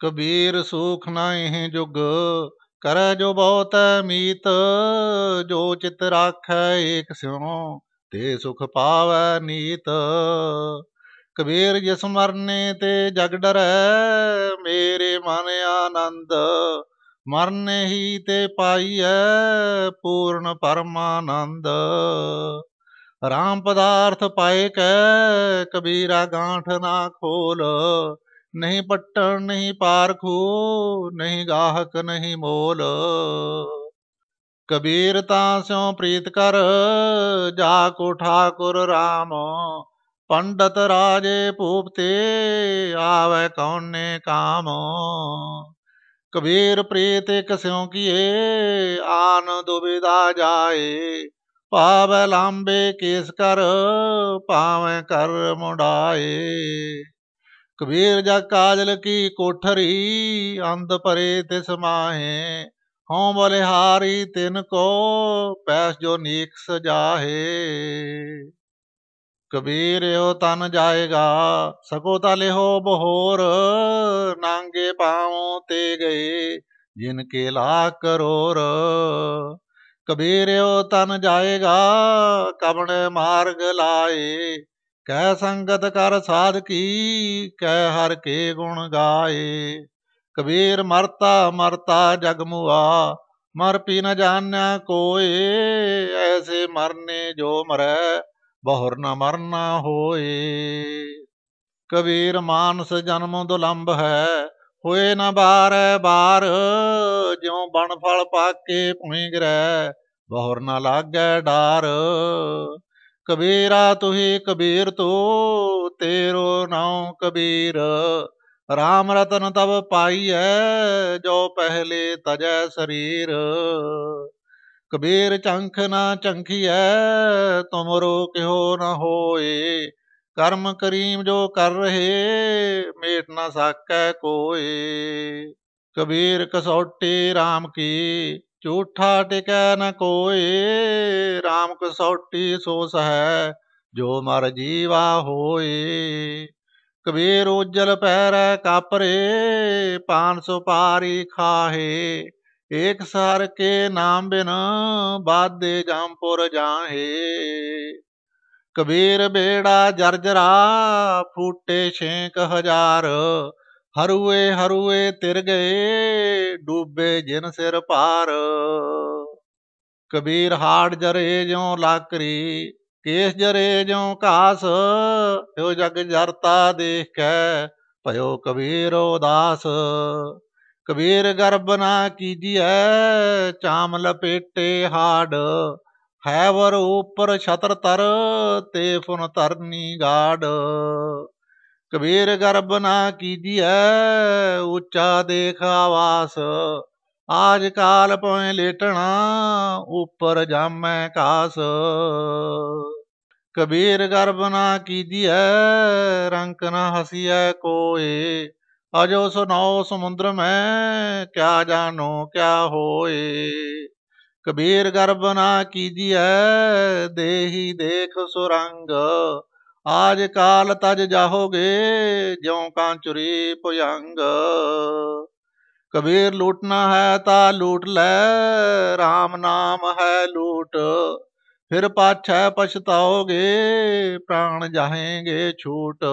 ਕਬੀਰ ਸੂਖ ਨਾ ਇਹ ਜੁਗ ਕਰੈ ਜੋ ਬਹੁਤ ਮੀਤ ਜੋ ਚਿਤ ਰਾਖੈ ਏਕ ਸਿਉ ਤੇ ਸੁਖ ਪਾਵੈ ਨੀਤ ਕਬੀਰ ਜਿਸ ਮਰਨੇ ਤੇ ਜਗ ਡਰੈ ਮੇਰੇ ਮਨ ਆਨੰਦ ਮਰਨੇ ਹੀ ਤੇ ਪਾਈਐ ਪੂਰਨ ਪਰਮਾਨੰਦ ਰਾਮ ਪਦਾਰਥ ਪਾਏ ਕੈ ਕਬੀਰਾ ਗਾਂਠ ਨਾ ਖੋਲ ਨਹੀਂ ਪੱਟਣ ਨਹੀਂ ਪਾਰਖੂ ਨਹੀਂ ਗਾਹਕ ਨਹੀਂ ਮੋਲ ਕਬੀਰ ਤਾਂ ਸਿਉ ਪ੍ਰੀਤ ਕਰ ਜਾ ਕੋ ਠਾਕੁਰ RAM ਪੰਡਤ ਰਾਜੇ ਪੂਪਤੇ ਤੇ ਆਵੇ ਕੌਣੇ ਕਾਮ ਕਬੀਰ ਪ੍ਰੀਤ ਇਕ ਸਿਉ ਕੀਏ ਆਨ ਦੁਬਿਦਾ ਜਾਏ ਪਾਵ ਲਾਂਬੇ ਕੇਸ ਕਰ ਪਾਵੇਂ ਕਰ ਮੁੰਡਾਏ ਕਬੀਰ ਜਾ ਕਾਜਲ ਕੀ ਕੋਠਰੀ ਅੰਧ ਪਰੇ ਤਿਸ ਮਾਹੇ ਹਉ ਬੋਲੇ ਹਾਰੀ ਤਿਨ ਕੋ ਪੈਸ ਜੋ ਨੀਕ ਸਜਾਹੇ ਕਬੀਰ ਹੋ ਤਨ ਜਾਏਗਾ ਸਗੋ ਤਲੇ ਹੋ ਬਹੋਰ ਨਾਂਗੇ ਪਾਉ ਤੇ ਗਏ ਜਿਨ ਕੇ ਲਾ ਕਰੋਰ ਕਬੀਰ ਹੋ ਤਨ ਜਾਏਗਾ ਕਬਣ ਮਾਰਗ ਲਾਏ ਕਹਿ ਸੰਗਤ ਕਰ ਸਾਧ ਕੀ ਕਹਿ ਹਰ ਕੇ ਗੁਣ ਗਾਏ ਕਬੀਰ ਮਰਤਾ ਮਰਤਾ ਜਗ ਮੁਆ ਮਰ ਪੀ ਨ ਜਾਣਿਆ ਕੋਏ ਐਸੇ ਮਰਨੇ ਜੋ ਮਰੈ ਬਹੁਰ ਨ ਮਰਨਾ ਹੋਏ ਕਬੀਰ ਮਾਨਸ ਜਨਮ ਦੁਲੰਭ ਹੈ ਹੋਏ ਨ ਬਾਰ ਬਾਰ ਜਿਉ ਬਣ ਫਲ ਪਾਕੇ ਭੂਈ ਗਰੈ ਬਹੁਰ ਨ ਲਾਗੈ ਡਾਰ ਕਬੀਰਾ ਤੁਹੀ ਕਬੀਰ ਤੋ ਤੇਰੋ ਨਾਉ ਕਬੀਰ ਰਾਮ ਰਤਨ ਤਬ ਪਾਈਐ ਜੋ ਪਹਿਲੇ ਤਜੈ ਸਰੀਰ ਕਬੀਰ ਚੰਖ ਨਾ ਚੰਖੀਐ ਤੁਮਰੋ ਕਿਹੋ ਨ ਹੋਏ ਕਰਮ ਕਰੀਮ ਜੋ ਕਰ ਰਹੇ ਮੇਟ ਨਾ ਸਾਕੈ ਕੋਏ ਕਬੀਰ ਕਸੋਟੀ RAM ਕੀ ਝੂਠਾ ਟਿਕੈ ਨ ਕੋਏ ਨਾਮ ਕਸੌਟੀ ਸੋਸ ਹੈ ਜੋ ਮਰ ਜੀਵਾ ਹੋਏ ਕਬੀਰ ਉਜਲ ਪਹਿਰੈ ਕਾਪਰੇ ਪਾਨ ਸੁਪਾਰੀ ਖਾਹੇ ਏਕ ਸਾਰ ਕੇ ਨਾਮ ਬਿਨ ਬਾਦੇ ਜੰਪੁਰ ਜਾਹੇ ਕਬੀਰ ਬੇੜਾ ਜਰਜਰਾ ਫੂਟੇ ਛੇਕ ਹਜ਼ਾਰ ਹਰੂਏ ਹਰੂਏ ਤਿਰ ਗਏ ਡੂਬੇ ਜਿਨ ਸਿਰ ਪਾਰ ਕਬੀਰ ਹਾੜ ਜਰੇ ਜਿਉ ਲਾਕਰੀ ਕੇਸ ਜਰੇ ਜਿਉ ਘਾਸ ਓ ਜਗ ਜਰਤਾ ਦੇਖ ਕੇ ਭਇਓ ਕਬੀਰ ਉਦਾਸ ਕਬੀਰ ਗਰਬ ਨਾ ਕੀਜੀਐ ਚਾਮ ਲਪੇਟੇ ਹਾੜ ਹੈ ਵਰ ਉਪਰ ਛਤਰ ਤਰ ਤੇ ਫੁਨ ਤਰਨੀ ਗਾੜ ਕਬੀਰ ਗਰਬ ਨਾ ਕੀਜੀਐ ਉੱਚਾ ਦੇਖ ਆਵਾਸ ਆਜ ਕਾਲ ਪਉ ਲੇਟਣਾ ਉਪਰ ਜਾਮੈ ਕਾਸ ਕਬੀਰ ਗਰਬ ਨਾ ਕੀਦੀਐ ਰੰਕ ਨਾ ਹਸੀਐ ਕੋਏ ਅਜੋ ਸੁਨਾਓ ਸਮੁੰਦਰ ਮੈਂ ਕਿਆ ਜਾਣੋ ਕਿਆ ਹੋਏ ਕਬੀਰ ਗਰਬ ਨਾ ਕੀਦੀਐ ਦੇਹੀ ਦੇਖ ਸੁਰੰਗ ਆਜ ਕਾਲ ਤਜ ਜਾਹੋਗੇ ਜਿਉ ਕਾਂਚੁਰੀ ਭੁਜੰਗ ਕਬੀਰ ਲੋਟਣਾ ਹੈ ਤਾਂ ਲੋਟ ਲੈ RAM ਨਾਮ ਹੈ ਲੋਟ ਫਿਰ ਪਾਛੈ ਪਛਤਾਓਗੇ ਪ੍ਰਾਣ ਜਾਹੇਂਗੇ ਛੂਟ